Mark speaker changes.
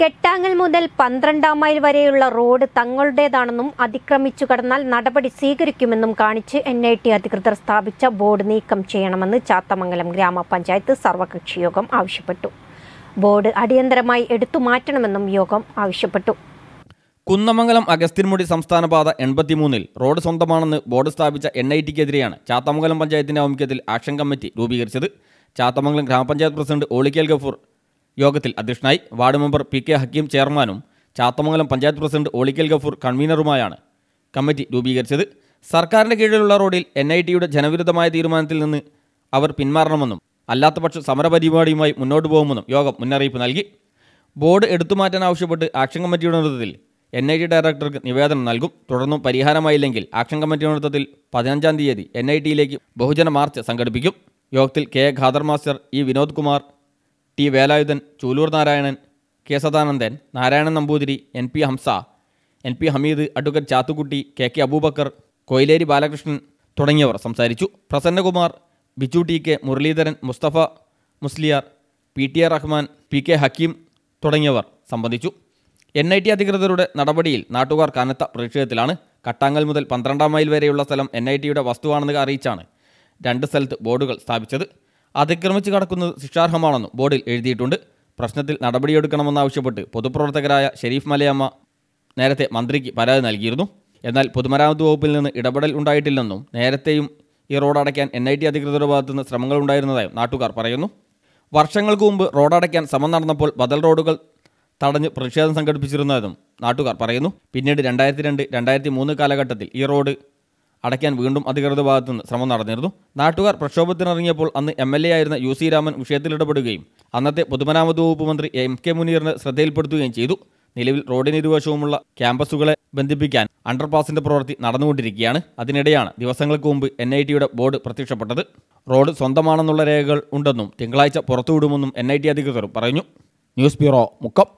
Speaker 1: കെട്ടാങ്ങൽ മുതൽ പന്ത്രണ്ടാം മൈൽ വരെയുള്ള റോഡ് തങ്ങളുടേതാണെന്നും അതിക്രമിച്ചു കടന്നാൽ നടപടി സ്വീകരിക്കുമെന്നും കാണിച്ച് എൻ ഐ ടി അധികൃതർ സ്ഥാപിച്ച ബോർഡ് നീക്കം ചെയ്യണമെന്ന് ചാത്തമംഗലം ഗ്രാമപഞ്ചായത്ത് സർവകക്ഷി യോഗം ആവശ്യപ്പെട്ടു ബോർഡ് അടിയന്തരമായി എടുത്തു മാറ്റണമെന്നും യോഗം ആവശ്യപ്പെട്ടു
Speaker 2: കുന്നമംഗലം അഗസ്തിൻമുടി സംസ്ഥാനപാത എൺപത്തിമൂന്നിൽ റോഡ് സ്വന്തമാണെന്ന് ബോർഡ് സ്ഥാപിച്ച എൻ ഐ ടിക്കെതിരെയാണ് ചാത്തമംഗലം പഞ്ചായത്തിന്റെ ആഭിമുഖ്യത്തിൽ ആക്ഷൻ കമ്മിറ്റി രൂപീകരിച്ചത് ചാത്തമംഗലം ഗ്രാമപഞ്ചായത്ത് പ്രസിഡന്റ് ഓളിക്കേൽ ഗഫൂർ യോഗത്തിൽ അധ്യക്ഷനായി ward member P K Hakeem ചെയർമാനും ചാത്തമംഗലം പഞ്ചായത്ത് പ്രസിഡന്റ് ഒളിക്കൽ ഗഫൂർ കൺവീനറുമായാണ് കമ്മിറ്റി രൂപീകരിച്ചത് സർക്കാരിൻ്റെ കീഴിലുള്ള റോഡിൽ എൻ ഐ ടിയുടെ ജനവിരുദ്ധമായ തീരുമാനത്തിൽ നിന്ന് അവർ പിന്മാറണമെന്നും അല്ലാത്തപക്ഷം സമരപരിപാടിയുമായി മുന്നോട്ട് പോകുമെന്നും യോഗം മുന്നറിയിപ്പ് നൽകി ബോർഡ് എടുത്തുമാറ്റാൻ ആവശ്യപ്പെട്ട് ആക്ഷൻ കമ്മിറ്റിയുടെ നേതൃത്വത്തിൽ എൻ ഐ ടി ഡയറക്ടർക്ക് നിവേദനം നൽകും തുടർന്നും പരിഹാരമായില്ലെങ്കിൽ ആക്ഷൻ കമ്മിറ്റിയുടെ നേതൃത്വത്തിൽ പതിനഞ്ചാം തീയതി എൻ ഐ ടിയിലേക്ക് ബഹുജന മാർച്ച് സംഘടിപ്പിക്കും യോഗത്തിൽ K Khader master E Vinod Kumar T Velayudhan Chooloor Narayanan K Sadanandan Narayanan Namboothiri N P Hamza N P Hameed advocate Chathukutty K K Aboobacker Koyileri Balakrishnan തുടങ്ങിയവർ സംസാരിച്ചു Prasannakumar Biju T K Muraleedharan Musthafa Musliyar P T R Rahman P K Hakeem തുടങ്ങിയവർ സംബന്ധിച്ചു എൻ ഐ ടി അധികൃതരുടെ നടപടിയിൽ നാട്ടുകാർ കനത്ത പ്രതിഷേധത്തിലാണ് കട്ടാങ്ങൽ മുതൽ പന്ത്രണ്ടാം മൈൽ വരെയുള്ള സ്ഥലം എൻ ഐ ടിയുടെ വസ്തുവാണെന്ന് അറിയിച്ചാണ് രണ്ട് സ്ഥലത്ത് ബോർഡുകൾ സ്ഥാപിച്ചത് അതിക്രമിച്ച് കടക്കുന്നത് ശിക്ഷാർഹമാണെന്നും ബോർഡിൽ എഴുതിയിട്ടുണ്ട് പ്രശ്നത്തിൽ നടപടിയെടുക്കണമെന്നാവശ്യപ്പെട്ട് പൊതുപ്രവർത്തകരായ ഷെരീഫ് മലയമ്മ നേരത്തെ മന്ത്രിക്ക് പരാതി നൽകിയിരുന്നു എന്നാൽ പൊതുമരാമത്ത് വകുപ്പിൽ നിന്ന് ഇടപെടൽ ഉണ്ടായിട്ടില്ലെന്നും നേരത്തെയും ഈ റോഡ് അടയ്ക്കാൻ എൻ ഐ ടി അധികൃതരുടെ ഭാഗത്തുനിന്ന് ശ്രമങ്ങൾ ഉണ്ടായിരുന്നതായും നാട്ടുകാർ പറയുന്നു വർഷങ്ങൾക്ക് മുമ്പ് റോഡ് അടയ്ക്കാൻ ശ്രമം നടന്നപ്പോൾ ബദൽ റോഡുകൾ തടഞ്ഞ് പ്രതിഷേധം സംഘടിപ്പിച്ചിരുന്നതെന്നും നാട്ടുകാർ പറയുന്നു പിന്നീട് രണ്ടായിരത്തി രണ്ട് രണ്ടായിരത്തി മൂന്ന് കാലഘട്ടത്തിൽ ഈ റോഡ് അടയ്ക്കാൻ വീണ്ടും അധികൃത ഭാഗത്തു നിന്ന് ശ്രമം നടന്നിരുന്നു നാട്ടുകാർ പ്രക്ഷോഭത്തിനിറങ്ങിയപ്പോൾ അന്ന് എം എൽ എ ആയിരുന്ന യു സി രാമൻ വിഷയത്തിലിടപെടുകയും അന്നത്തെ പൊതുമരാമത്ത് വകുപ്പ് മന്ത്രി എം കെ മുനീറിനെ ശ്രദ്ധയിൽപ്പെടുത്തുകയും ചെയ്തു നിലവിൽ റോഡിനിരുവശവുമുള്ള ക്യാമ്പസുകളെ ബന്ധിപ്പിക്കാൻ അണ്ടർപാസിന്റെ പ്രവൃത്തി നടന്നുകൊണ്ടിരിക്കുകയാണ് അതിനിടെയാണ് ദിവസങ്ങൾക്ക് മുമ്പ് എൻ ഐ ടിയുടെ ബോർഡ് പ്രത്യക്ഷപ്പെട്ടത് റോഡ് സ്വന്തമാണെന്നുള്ള രേഖകൾ ഉണ്ടെന്നും തിങ്കളാഴ്ച പുറത്തുവിടുമെന്നും എൻ ഐ ടി അധികൃതർ പറഞ്ഞു ന്യൂസ് ബ്യൂറോ മുക്കം